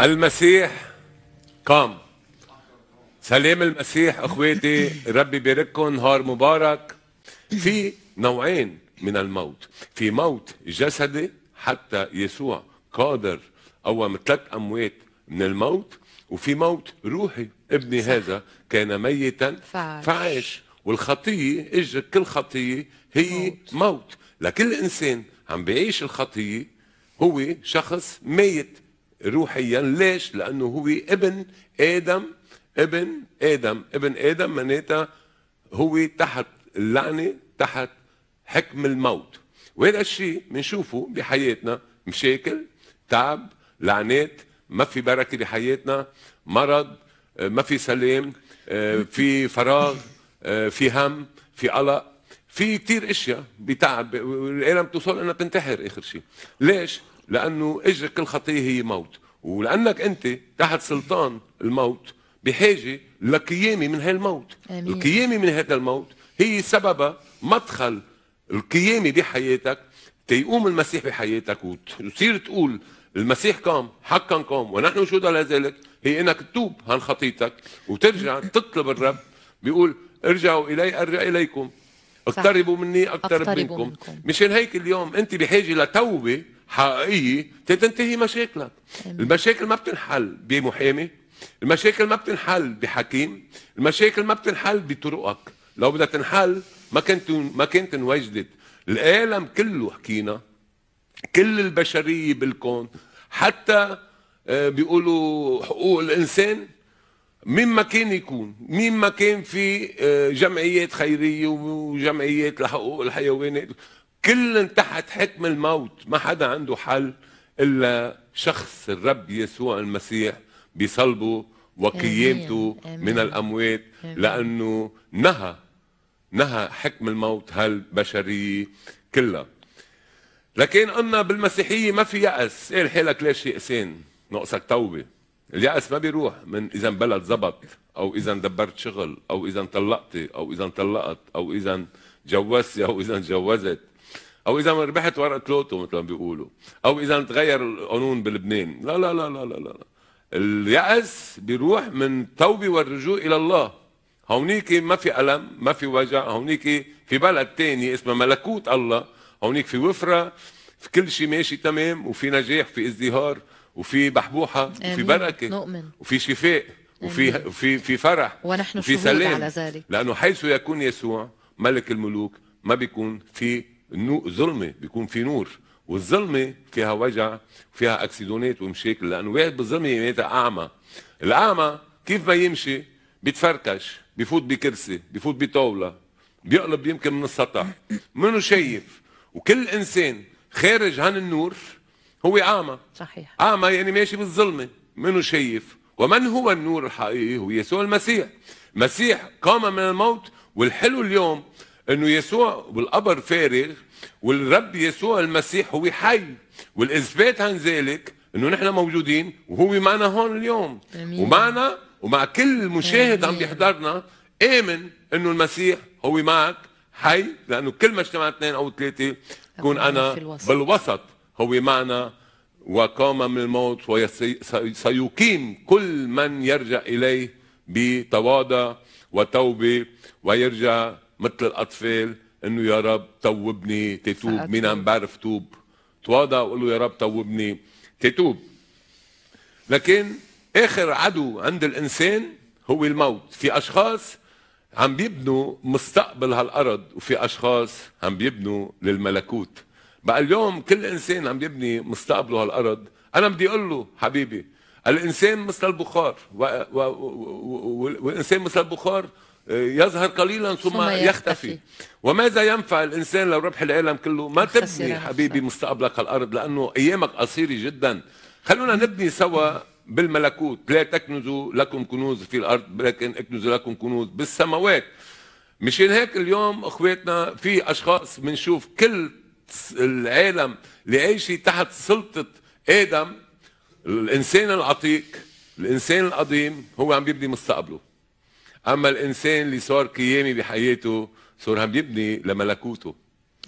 المسيح قام سلام المسيح اخواتي ربي يبارككم نهار مبارك في نوعين من الموت في موت جسدي حتى يسوع قادر قوم ثلاث اموات من الموت وفي موت روحي ابني صح. هذا كان ميتا فعش, فعش. والخطيه اجت كل خطيه هي موت, موت. لكل انسان عم بيعيش الخطيه هو شخص ميت روحيا ليش لانه هو ابن ادم ابن ادم ابن ادم معناتها هو تحت اللعنه تحت حكم الموت وهذا الشيء بنشوفه بحياتنا مشاكل تعب لعنات ما في بركه بحياتنا مرض آه، ما في سلام آه، في فراغ آه، في هم في قلق في كثير اشياء بتعب العالم توصل انها تنتحر اخر شيء ليش لانه اجرك كل خطيه هي موت ولانك انت تحت سلطان الموت بحاجه لقيامه من هالموت أمين. القيامه من هذا الموت هي سببها مدخل القيامه بحياتك تيقوم المسيح بحياتك وتصير تقول المسيح قام حقا قام ونحن شهداء لذلك هي انك تتوب عن خطيتك وترجع تطلب الرب بيقول ارجعوا الي ارجع اليكم اقتربوا مني اقترب, أقترب منكم. منكم مشان هيك اليوم انت بحاجه لتوبه حقيقيه تنتهي مشاكلك المشاكل ما بتنحل بمحامي المشاكل ما بتنحل بحكيم المشاكل ما بتنحل بطرقك لو بدها تنحل ما كنت ما كانت انوجدت العالم كله حكينا كل البشريه بالكون حتى آه، بيقولوا حقوق الانسان مين ما كان يكون مين ما كان في آه، جمعيات خيريه وجمعيات لحقوق الحيوانات كل تحت حكم الموت ما حدا عنده حل إلا شخص الرب يسوع المسيح بصلبه وقيامته من الأموات لأنه نهى نهى حكم الموت هالبشرية كلها لكن قلنا بالمسيحية ما في يأس قال إيه حالك ليش يأسين نقصك توبة اليأس ما بيروح من إذا بلد زبط أو إذا دبرت شغل أو إذا طلقتي أو إذا طلقت أو إذا جوزتي أو إذا جوزت او اذا ربحت ورقه لوتو مثل ما بيقولوا او اذا تغير القانون بلبنان لا لا لا لا لا لا اليأس بيروح من التوبه والرجوع الى الله هونيك ما في الم ما في وجع هونيك في بلد تاني اسمه ملكوت الله هونيك في وفره في كل شيء ماشي تمام وفي نجاح في ازدهار وفي بحبوحه وفي بركه نؤمن. وفي شفاء وفي في في فرح ونحن في سلام على ذلك لانه حيث يكون يسوع ملك الملوك ما بيكون في ظلمه بيكون في نور والظلمه فيها وجع فيها اكسيدونات ومشاكل لانه واحد بالظلمه معناتها اعمى الاعمى كيف ما يمشي بيتفركش بيفوت بكرسي بيفوت بطاوله بيقلب يمكن من السطح منه شايف وكل انسان خارج عن النور هو اعمى صحيح اعمى يعني ماشي بالظلمه منه شايف ومن هو النور الحقيقي هو يسوع المسيح المسيح قام من الموت والحلو اليوم انه يسوع والقبر فارغ والرب يسوع المسيح هو حي والاثبات عن ذلك انه نحن موجودين وهو معنا هون اليوم ومعنا ومع كل مشاهد عم بيحضرنا امن انه المسيح هو معك حي لانه كل ما اجتمع اثنين او ثلاثه كون انا الوسط. بالوسط هو معنا وقام من الموت وسيقيم كل من يرجع اليه بتواضع وتوبه ويرجع مثل الاطفال انه يا رب توبني تتوب مين عم بعرف توب تواضع وقول له يا رب توبني تتوب لكن اخر عدو عند الانسان هو الموت في اشخاص عم بيبنوا مستقبل هالارض وفي اشخاص عم بيبنوا للملكوت بقى اليوم كل انسان عم بيبني مستقبله هالارض انا بدي اقول له حبيبي الانسان مثل البخار و... و... و... والانسان مثل البخار يظهر قليلا ثم, ثم يختفي. يختفي وماذا ينفع الانسان لو ربح العالم كله ما تبني حبيبي مستقبلك الارض لانه ايامك قصيره جدا خلونا نبني سوا بالملكوت لا تكنزوا لكم كنوز في الارض لكن اكنزوا لكم كنوز بالسماوات مشان هيك اليوم اخواتنا في اشخاص بنشوف كل العالم اللي عايشه تحت سلطه ادم الانسان العتيق الانسان القديم هو عم بيبني مستقبله اما الانسان اللي صار قيامي بحياته صار عم يبني لملكوته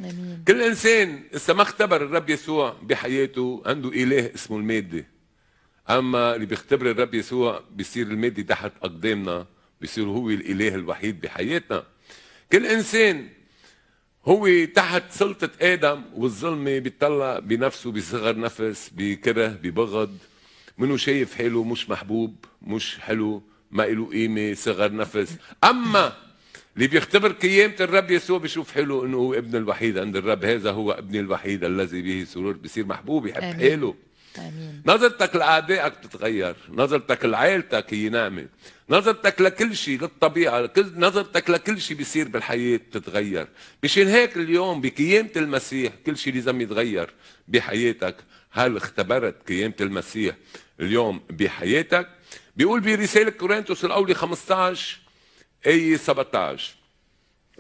أمين. كل انسان اسا ما اختبر الرب يسوع بحياته عنده اله اسمه الماده اما اللي بيختبر الرب يسوع بيصير الماده تحت اقدامنا بيصير هو الاله الوحيد بحياتنا كل انسان هو تحت سلطة آدم والظلمة بيطلع بنفسه بصغر نفس بكره ببغض منه شايف حاله مش محبوب مش حلو ما له قيمه صغر نفس اما اللي بيختبر قيامة الرب يسوع بيشوف حلو انه هو ابن الوحيد عند الرب هذا هو ابني الوحيد الذي به سرور بصير محبوب يحب أمين. حاله أمين. نظرتك لأعدائك بتتغير نظرتك لعائلتك هي نعمة نظرتك لكل شيء للطبيعة نظرتك لكل شيء بيصير بالحياة بتتغير مشان هيك اليوم بقيامة المسيح كل شيء لازم يتغير بحياتك هل اختبرت قيامة المسيح اليوم بحياتك بيقول برسالة كورنثوس الأولى 15 آية 17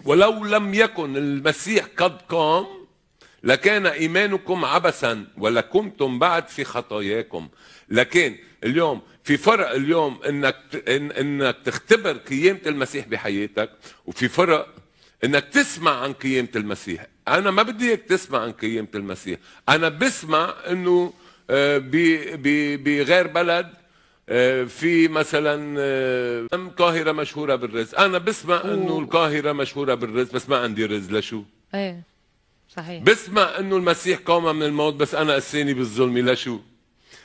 ولو لم يكن المسيح قد قام لكان إيمانكم عبثا ولكمتم بعد في خطاياكم لكن اليوم في فرق اليوم انك انك تختبر قيامة المسيح بحياتك وفي فرق انك تسمع عن قيامة المسيح انا ما بدي اياك تسمع عن قيامة المسيح انا بسمع انه آه، بغير بلد آه، في مثلا القاهرة آه، مشهورة بالرز أنا بسمع أنه القاهرة مشهورة بالرز بس ما عندي رز لشو ايه صحيح بسمع أنه المسيح قام من الموت بس أنا أساني بالظلم لشو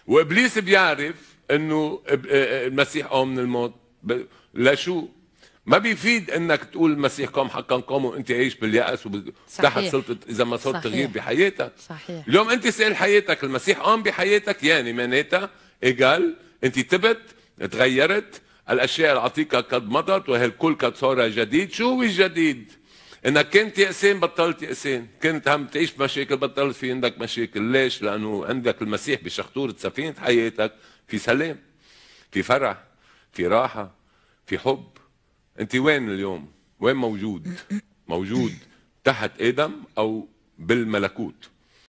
وإبليس بيعرف أنه آه، المسيح قام من الموت لشو ما بيفيد انك تقول المسيح قام حقا قام وانت عايش باليأس وتحت سلطة اذا ما صار تغيير بحياتك صحيح اليوم انت سأل حياتك المسيح قام بحياتك يعني معناتها ايجال انت تبت تغيرت الاشياء العتيقه قد مضت وهي الكل قد صار جديد شو هو الجديد انك كنت ياسين بطلت ياسين كنت عم تعيش مشاكل بطلت في عندك مشاكل ليش لانه عندك المسيح بشخطوره سفينه حياتك في سلام في فرح في راحه في حب انت وين اليوم وين موجود موجود تحت ادم او بالملكوت